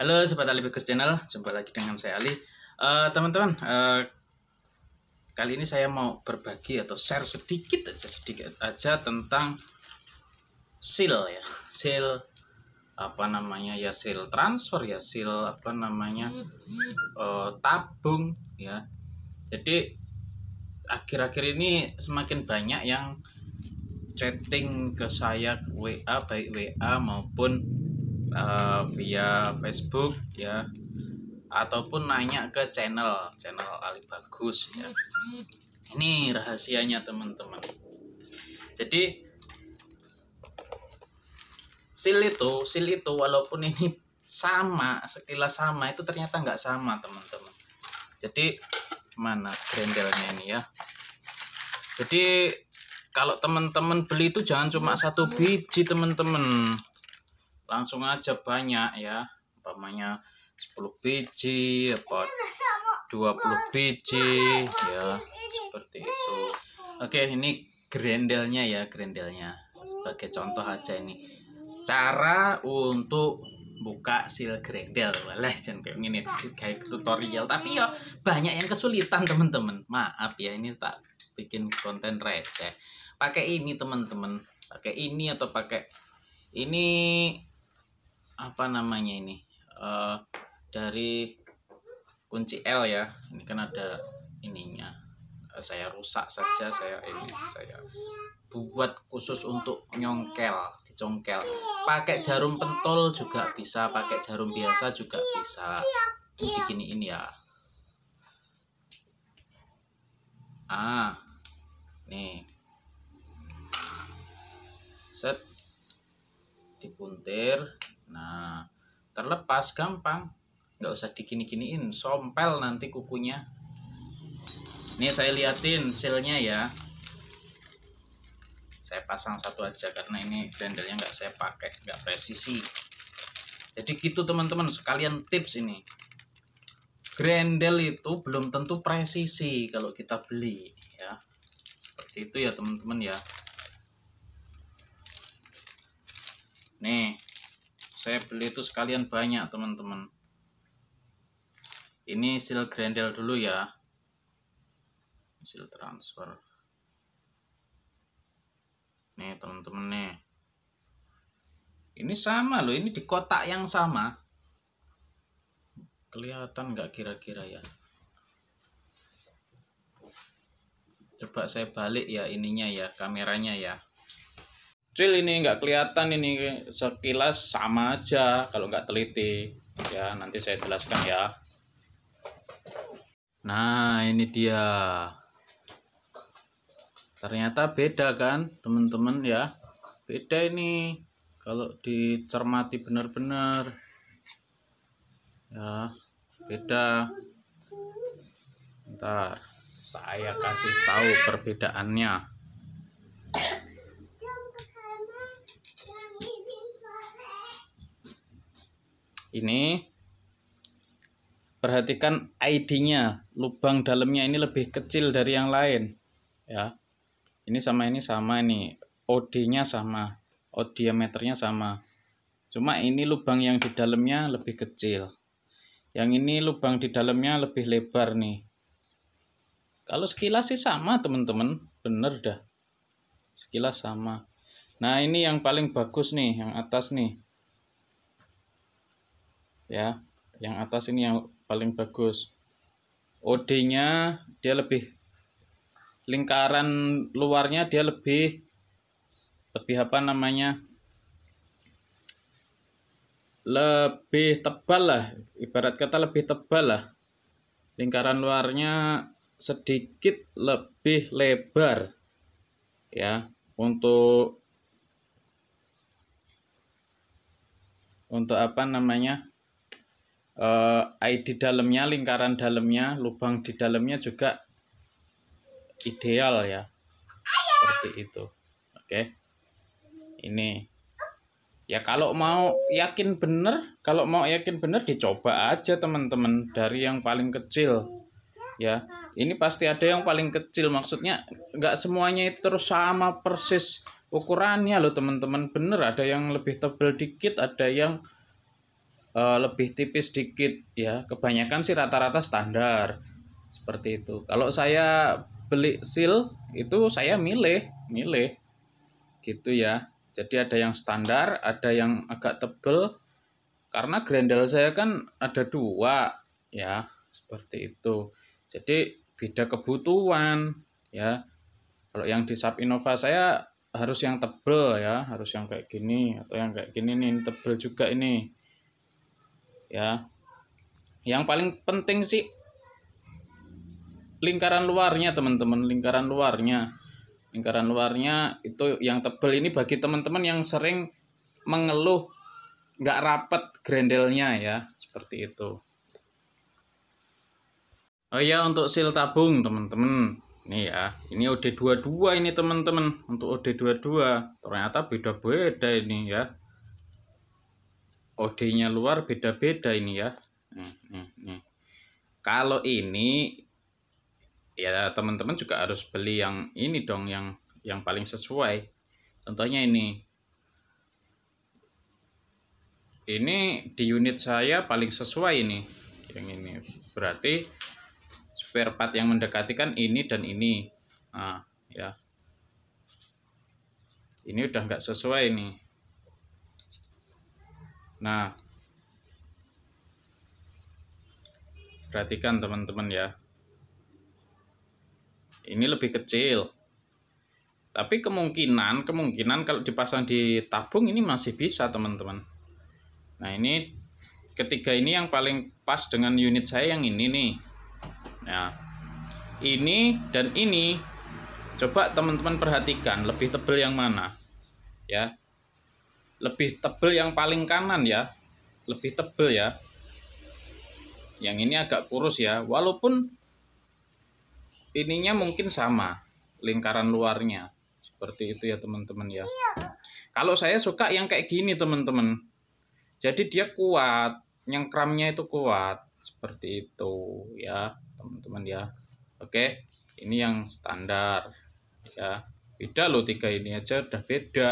Halo Sobat Ali Bekus Channel, jumpa lagi dengan saya Ali eh, Teman-teman, uh, uh, kali ini saya mau berbagi atau share sedikit aja sedikit aja tentang seal ya seal apa namanya ya seal transfer ya seal apa namanya uh, tabung ya jadi akhir-akhir ini semakin banyak yang chatting ke saya WA baik WA maupun uh, via Facebook ya ataupun nanya ke channel channel Ali Bagus ya ini rahasianya teman-teman jadi sil itu sil itu walaupun ini sama sekilas sama itu ternyata nggak sama teman-teman jadi mana grendelnya ini ya jadi kalau teman-teman beli itu jangan cuma satu biji teman-teman langsung aja banyak ya umpamanya 10 biji apa 20 biji ya seperti itu oke ini grendelnya ya grendelnya sebagai contoh aja ini cara untuk buka seal grendel walah jangan kayak gini kayak tutorial tapi ya banyak yang kesulitan teman-teman maaf ya ini tak bikin konten receh pakai ini teman-teman pakai ini atau pakai ini apa namanya ini uh, dari kunci L ya ini kan ada ininya eh, saya rusak saja saya ini saya buat khusus untuk nyongkel dicongkel pakai jarum pentol juga bisa pakai jarum biasa juga bisa begini ini ya ah nih set dipuntir Nah, terlepas gampang, nggak usah dikini-kiniin, sompel nanti kukunya. Ini saya liatin silnya ya. Saya pasang satu aja karena ini grendelnya nggak saya pakai, nggak presisi. Jadi gitu teman-teman, sekalian tips ini. Grendel itu belum tentu presisi kalau kita beli ya. Seperti itu ya teman-teman ya. Nih, saya beli itu sekalian banyak teman-teman ini seal grendel dulu ya seal transfer nih teman-teman nih ini sama loh ini di kotak yang sama kelihatan nggak kira-kira ya coba saya balik ya ininya ya kameranya ya kecil ini nggak kelihatan ini sekilas sama aja kalau nggak teliti ya nanti saya jelaskan ya nah ini dia ternyata beda kan teman-teman ya beda ini kalau dicermati benar-benar ya beda ntar saya kasih tahu perbedaannya ini perhatikan ID-nya lubang dalamnya ini lebih kecil dari yang lain ya ini sama ini sama ini OD-nya sama OD diameternya sama cuma ini lubang yang di dalamnya lebih kecil yang ini lubang di dalamnya lebih lebar nih kalau sekilas sih sama teman-teman bener dah sekilas sama nah ini yang paling bagus nih yang atas nih ya yang atas ini yang paling bagus OD-nya dia lebih lingkaran luarnya dia lebih lebih apa namanya lebih tebal lah ibarat kata lebih tebal lah lingkaran luarnya sedikit lebih lebar ya untuk untuk apa namanya uh, eh, ID dalamnya lingkaran dalamnya lubang di dalamnya juga ideal ya seperti itu oke okay. ini ya kalau mau yakin benar, kalau mau yakin benar dicoba aja teman-teman dari yang paling kecil ya ini pasti ada yang paling kecil maksudnya nggak semuanya itu terus sama persis ukurannya loh teman-teman bener ada yang lebih tebal dikit ada yang uh, lebih tipis dikit ya kebanyakan sih rata-rata standar seperti itu kalau saya beli seal itu saya milih milih gitu ya jadi ada yang standar ada yang agak tebel karena grendel saya kan ada dua ya seperti itu jadi beda kebutuhan ya kalau yang di sub innova saya harus yang tebel ya harus yang kayak gini atau yang kayak gini nih tebel juga ini ya yang paling penting sih lingkaran luarnya teman-teman lingkaran luarnya lingkaran luarnya itu yang tebel ini bagi teman-teman yang sering mengeluh nggak rapat grendelnya ya seperti itu oh ya untuk sil tabung teman-teman ini ya ini OD22 ini teman-teman untuk OD22 ternyata beda-beda ini ya OD-nya luar beda-beda ini ya. Hmm, hmm, hmm. Kalau ini ya teman-teman juga harus beli yang ini dong yang yang paling sesuai. Contohnya ini. Ini di unit saya paling sesuai ini. Yang ini. Berarti spare part yang mendekati kan ini dan ini. Nah, ya. Ini udah nggak sesuai nih. Nah, perhatikan teman-teman ya. Ini lebih kecil. Tapi kemungkinan, kemungkinan kalau dipasang di tabung ini masih bisa teman-teman. Nah ini ketiga ini yang paling pas dengan unit saya yang ini nih. Nah ini dan ini coba teman-teman perhatikan lebih tebal yang mana ya lebih tebel yang paling kanan ya lebih tebel ya yang ini agak kurus ya walaupun ininya mungkin sama lingkaran luarnya seperti itu ya teman-teman ya iya. kalau saya suka yang kayak gini teman-teman jadi dia kuat yang kramnya itu kuat seperti itu ya teman-teman ya oke ini yang standar ya beda loh tiga ini aja udah beda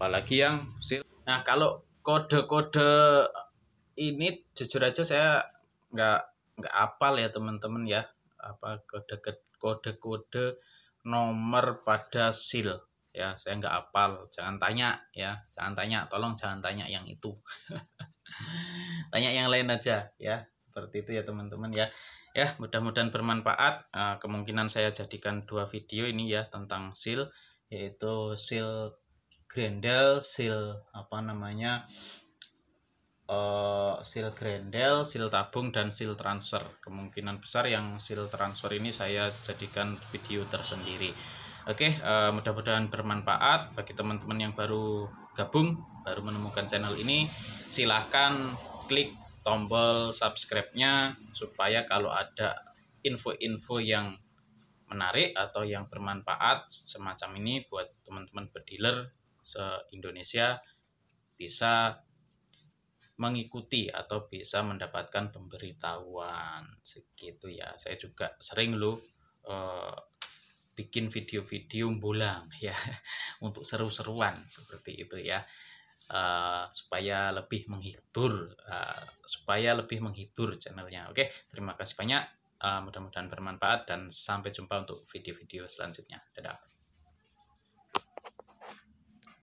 apalagi yang sil nah kalau kode-kode ini jujur aja saya nggak nggak apal ya teman-teman ya apa kode kode kode nomor pada sil ya saya nggak apal jangan tanya ya jangan tanya tolong jangan tanya yang itu tanya yang lain aja ya seperti itu ya teman-teman ya ya mudah-mudahan bermanfaat eh, kemungkinan saya jadikan dua video ini ya tentang sil yaitu sil Grendel sil apa namanya uh, eh, seal Grendel seal tabung dan sil transfer kemungkinan besar yang sil transfer ini saya jadikan video tersendiri Oke, okay, uh, eh, mudah-mudahan bermanfaat bagi teman-teman yang baru gabung, baru menemukan channel ini. Silahkan klik tombol subscribe-nya supaya kalau ada info-info yang menarik atau yang bermanfaat semacam ini buat teman-teman berdealer se-Indonesia bisa mengikuti atau bisa mendapatkan pemberitahuan segitu ya saya juga sering lo eh, bikin video-video bolang ya untuk seru-seruan seperti itu ya uh, supaya lebih menghibur uh, supaya lebih menghibur channelnya oke terima kasih banyak uh, mudah-mudahan bermanfaat dan sampai jumpa untuk video-video selanjutnya dadah